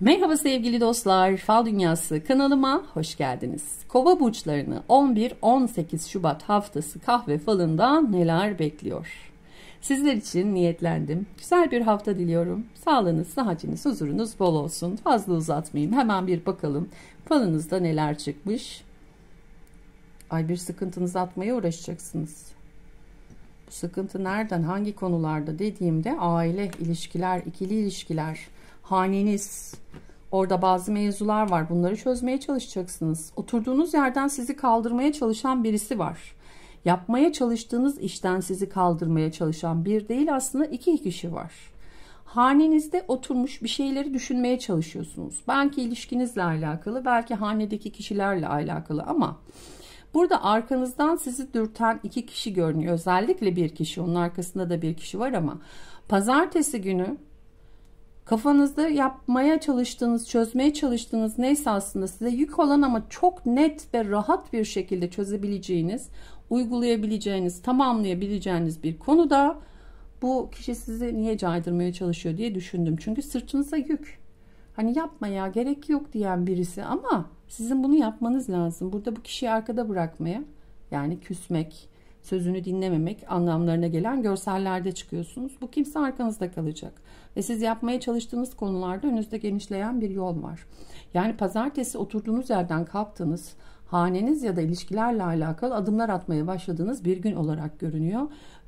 Merhaba sevgili dostlar, Fal Dünyası kanalıma hoş geldiniz. Kova burçlarını 11-18 Şubat haftası kahve falında neler bekliyor? Sizler için niyetlendim. Güzel bir hafta diliyorum. Sağlığınız, sıhhatiniz, huzurunuz bol olsun. Fazla uzatmayayım. Hemen bir bakalım falınızda neler çıkmış. Ay bir sıkıntınız atmaya uğraşacaksınız. Bu sıkıntı nereden, hangi konularda dediğimde aile, ilişkiler, ikili ilişkiler, haneniz, orada bazı mevzular var. Bunları çözmeye çalışacaksınız. Oturduğunuz yerden sizi kaldırmaya çalışan birisi var. Yapmaya çalıştığınız işten sizi kaldırmaya çalışan bir değil aslında iki kişi var. Hanenizde oturmuş bir şeyleri düşünmeye çalışıyorsunuz. Belki ilişkinizle alakalı, belki hanedeki kişilerle alakalı ama Burada arkanızdan sizi dürten iki kişi görünüyor. Özellikle bir kişi. Onun arkasında da bir kişi var ama pazartesi günü kafanızda yapmaya çalıştığınız, çözmeye çalıştığınız neyse aslında size yük olan ama çok net ve rahat bir şekilde çözebileceğiniz, uygulayabileceğiniz, tamamlayabileceğiniz bir konuda bu kişi sizi niye caydırmaya çalışıyor diye düşündüm. Çünkü sırtınıza yük. Hani yapmaya gerek yok diyen birisi ama sizin bunu yapmanız lazım. Burada bu kişiyi arkada bırakmaya yani küsmek, sözünü dinlememek anlamlarına gelen görsellerde çıkıyorsunuz. Bu kimse arkanızda kalacak. Ve siz yapmaya çalıştığınız konularda önünüzde genişleyen bir yol var. Yani pazartesi oturduğunuz yerden kalktınız, haneniz ya da ilişkilerle alakalı adımlar atmaya başladığınız bir gün olarak görünüyor.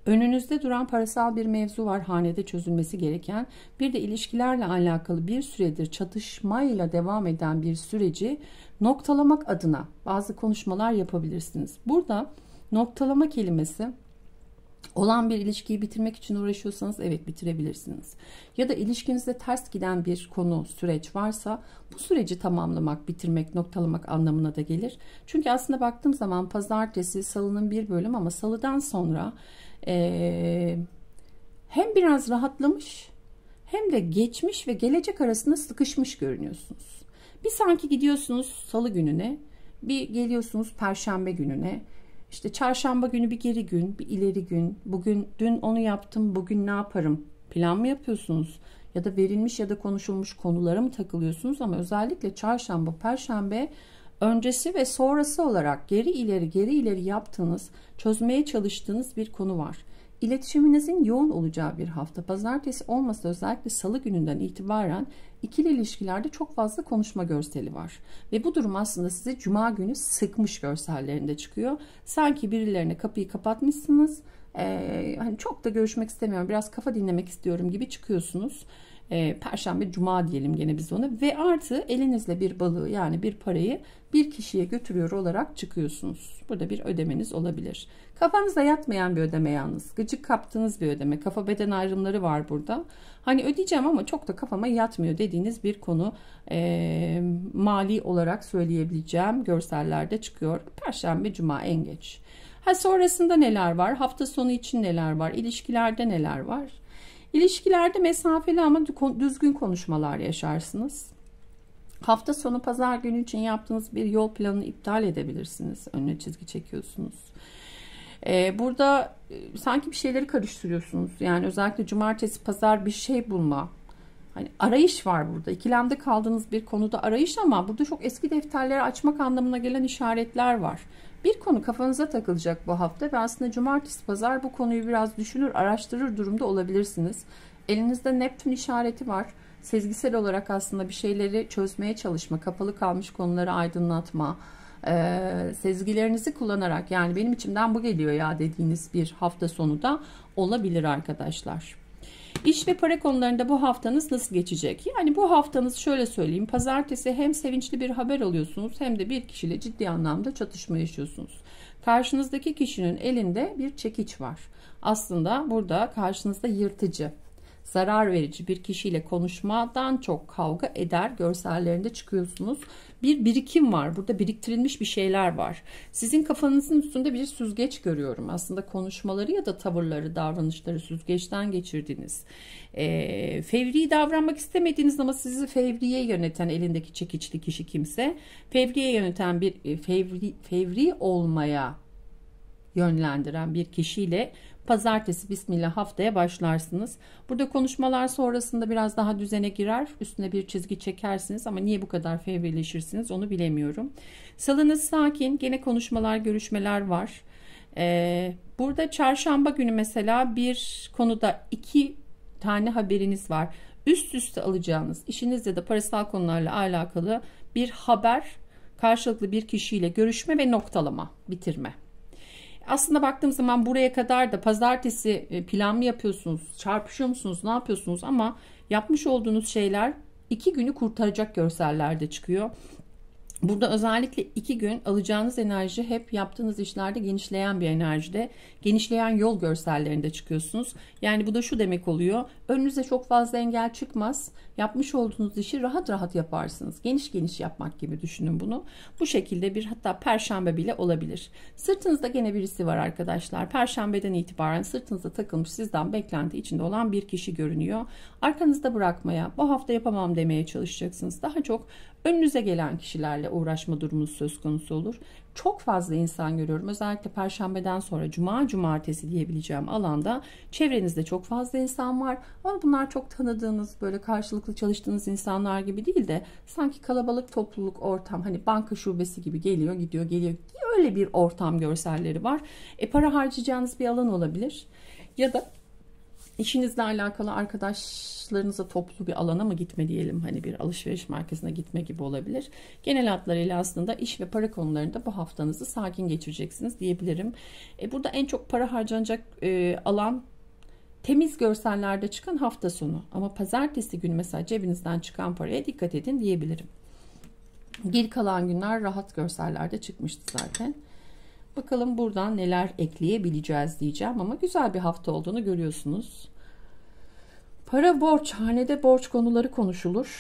Önünüzde duran parasal bir mevzu var hanede çözülmesi gereken. Bir de ilişkilerle alakalı bir süredir çatışmayla devam eden bir süreci noktalamak adına bazı konuşmalar yapabilirsiniz. Burada Noktalama kelimesi olan bir ilişkiyi bitirmek için uğraşıyorsanız evet bitirebilirsiniz. Ya da ilişkinizde ters giden bir konu, süreç varsa bu süreci tamamlamak, bitirmek, noktalamak anlamına da gelir. Çünkü aslında baktığım zaman pazartesi, salının bir bölüm ama salıdan sonra ee, hem biraz rahatlamış hem de geçmiş ve gelecek arasında sıkışmış görünüyorsunuz. Bir sanki gidiyorsunuz salı gününe, bir geliyorsunuz perşembe gününe, işte çarşamba günü bir geri gün, bir ileri gün. Bugün dün onu yaptım, bugün ne yaparım? Plan mı yapıyorsunuz? Ya da verilmiş ya da konuşulmuş konulara mı takılıyorsunuz? Ama özellikle çarşamba, perşembe öncesi ve sonrası olarak geri ileri geri ileri yaptığınız, çözmeye çalıştığınız bir konu var. İletişiminizin yoğun olacağı bir hafta. Pazartesi olmasa özellikle salı gününden itibaren ikili ilişkilerde çok fazla konuşma görseli var. Ve bu durum aslında size cuma günü sıkmış görsellerinde çıkıyor. Sanki birilerine kapıyı kapatmışsınız. Ee, hani çok da görüşmek istemiyorum biraz kafa dinlemek istiyorum gibi çıkıyorsunuz e, perşembe cuma diyelim gene biz ona ve artı elinizle bir balığı yani bir parayı bir kişiye götürüyor olarak çıkıyorsunuz. Burada bir ödemeniz olabilir. Kafanızda yatmayan bir ödeme yalnız. Gıcık kaptığınız bir ödeme. Kafa beden ayrımları var burada. Hani ödeyeceğim ama çok da kafama yatmıyor dediğiniz bir konu e, mali olarak söyleyebileceğim görsellerde çıkıyor. Perşembe cuma en geç. Ha sonrasında neler var? Hafta sonu için neler var? İlişkilerde neler var? İlişkilerde mesafeli ama düzgün konuşmalar yaşarsınız. Hafta sonu pazar günü için yaptığınız bir yol planını iptal edebilirsiniz. Önüne çizgi çekiyorsunuz. Ee, burada e, sanki bir şeyleri karıştırıyorsunuz. Yani özellikle cumartesi pazar bir şey bulma. Hani arayış var burada. İkilemde kaldığınız bir konuda arayış ama burada çok eski defterleri açmak anlamına gelen işaretler var. Bir konu kafanıza takılacak bu hafta ve aslında cumartesi pazar bu konuyu biraz düşünür araştırır durumda olabilirsiniz. Elinizde Neptün işareti var. Sezgisel olarak aslında bir şeyleri çözmeye çalışma, kapalı kalmış konuları aydınlatma, e, sezgilerinizi kullanarak yani benim içimden bu geliyor ya dediğiniz bir hafta sonu da olabilir arkadaşlar. İş ve para konularında bu haftanız nasıl geçecek? Yani bu haftanız şöyle söyleyeyim. Pazartesi hem sevinçli bir haber alıyorsunuz hem de bir kişiyle ciddi anlamda çatışma yaşıyorsunuz. Karşınızdaki kişinin elinde bir çekiç var. Aslında burada karşınızda yırtıcı zarar verici bir kişiyle konuşmadan çok kavga eder görsellerinde çıkıyorsunuz. Bir birikim var burada biriktirilmiş bir şeyler var. Sizin kafanızın üstünde bir süzgeç görüyorum aslında konuşmaları ya da tavırları davranışları süzgeçten geçirdiniz. E, fevri davranmak istemediğiniz ama sizi fevriye yöneten elindeki çekiçli kişi kimse fevriye yöneten bir e, fevri, fevri olmaya yönlendiren bir kişiyle pazartesi bismillah haftaya başlarsınız. Burada konuşmalar sonrasında biraz daha düzene girer. Üstüne bir çizgi çekersiniz ama niye bu kadar fevrileşirsiniz onu bilemiyorum. Salınız sakin. Gene konuşmalar, görüşmeler var. Ee, burada çarşamba günü mesela bir konuda iki tane haberiniz var. Üst üste alacağınız işiniz de parasal konularla alakalı bir haber karşılıklı bir kişiyle görüşme ve noktalama bitirme aslında baktığım zaman buraya kadar da pazartesi e, plan mı yapıyorsunuz, çarpışıyor musunuz, ne yapıyorsunuz ama yapmış olduğunuz şeyler iki günü kurtaracak görsellerde çıkıyor. Burada özellikle iki gün alacağınız enerji hep yaptığınız işlerde genişleyen bir enerjide, genişleyen yol görsellerinde çıkıyorsunuz. Yani bu da şu demek oluyor, önünüze çok fazla engel çıkmaz, yapmış olduğunuz işi rahat rahat yaparsınız. Geniş geniş yapmak gibi düşünün bunu. Bu şekilde bir hatta perşembe bile olabilir. Sırtınızda gene birisi var arkadaşlar. Perşembeden itibaren sırtınızda takılmış sizden beklenti içinde olan bir kişi görünüyor. Arkanızda bırakmaya, bu hafta yapamam demeye çalışacaksınız. Daha çok önünüze gelen kişilerle uğraşma durumunuz söz konusu olur. Çok fazla insan görüyorum. Özellikle perşembeden sonra cuma, cumartesi diyebileceğim alanda çevrenizde çok fazla insan var. Ama bunlar çok tanıdığınız, böyle karşılıklı çalıştığınız insanlar gibi değil de sanki kalabalık topluluk ortam, hani banka şubesi gibi geliyor, gidiyor, geliyor. Öyle bir ortam görselleri var. E para harcayacağınız bir alan olabilir. Ya da işinizle alakalı arkadaşlarınıza toplu bir alana mı gitme diyelim hani bir alışveriş merkezine gitme gibi olabilir. Genel hatlarıyla aslında iş ve para konularında bu haftanızı sakin geçireceksiniz diyebilirim. E, burada en çok para harcanacak e, alan temiz görsellerde çıkan hafta sonu ama pazartesi günü mesela cebinizden çıkan paraya dikkat edin diyebilirim. Geri kalan günler rahat görsellerde çıkmıştı zaten. Bakalım buradan neler ekleyebileceğiz diyeceğim ama güzel bir hafta olduğunu görüyorsunuz. Para borç, hanede borç konuları konuşulur.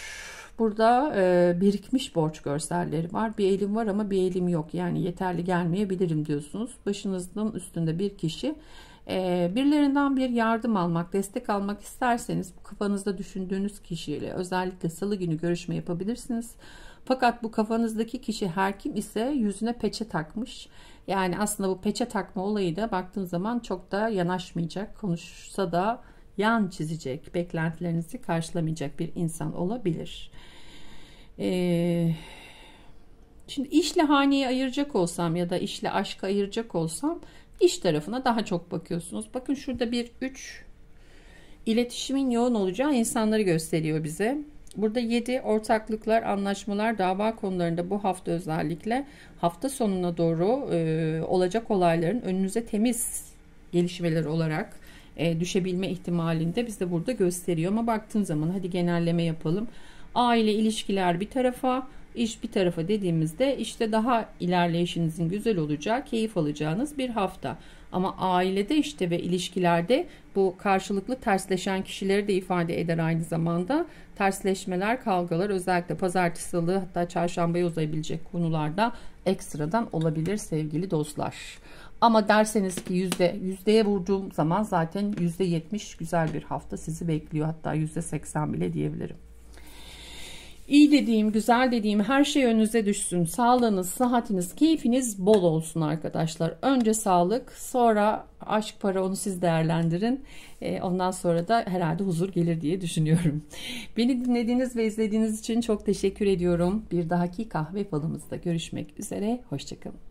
Burada e, birikmiş borç görselleri var. Bir elim var ama bir elim yok. Yani yeterli gelmeyebilirim diyorsunuz. Başınızın üstünde bir kişi e, birilerinden bir yardım almak, destek almak isterseniz bu kafanızda düşündüğünüz kişiyle özellikle salı günü görüşme yapabilirsiniz. Fakat bu kafanızdaki kişi her kim ise yüzüne peçe takmış yani aslında bu peçe takma olayı da baktığım zaman çok da yanaşmayacak. Konuşsa da yan çizecek, beklentilerinizi karşılamayacak bir insan olabilir. Ee, şimdi işle haneyi ayıracak olsam ya da işle aşkı ayıracak olsam iş tarafına daha çok bakıyorsunuz. Bakın şurada bir 3 iletişimin yoğun olacağı insanları gösteriyor bize. Burada 7 ortaklıklar, anlaşmalar, dava konularında bu hafta özellikle hafta sonuna doğru e, olacak olayların önünüze temiz gelişmeler olarak e, düşebilme ihtimalinde bizde burada gösteriyor. Ama baktığın zaman hadi genelleme yapalım aile ilişkiler bir tarafa, iş bir tarafa dediğimizde işte daha ilerleyişinizin güzel olacağı, keyif alacağınız bir hafta. Ama ailede işte ve ilişkilerde bu karşılıklı tersleşen kişileri de ifade eder aynı zamanda. Tersleşmeler, kavgalar özellikle pazartesi, salı hatta çarşambaya uzayabilecek konularda ekstradan olabilir sevgili dostlar. Ama derseniz ki yüzde, yüzdeye vurduğum zaman zaten yüzde yetmiş güzel bir hafta sizi bekliyor. Hatta yüzde seksen bile diyebilirim. İyi dediğim, güzel dediğim her şey önünüze düşsün. Sağlığınız, sıhhatiniz, keyfiniz bol olsun arkadaşlar. Önce sağlık, sonra aşk para onu siz değerlendirin. Ee, ondan sonra da herhalde huzur gelir diye düşünüyorum. Beni dinlediğiniz ve izlediğiniz için çok teşekkür ediyorum. Bir dahaki kahve falımızda görüşmek üzere. Hoşçakalın.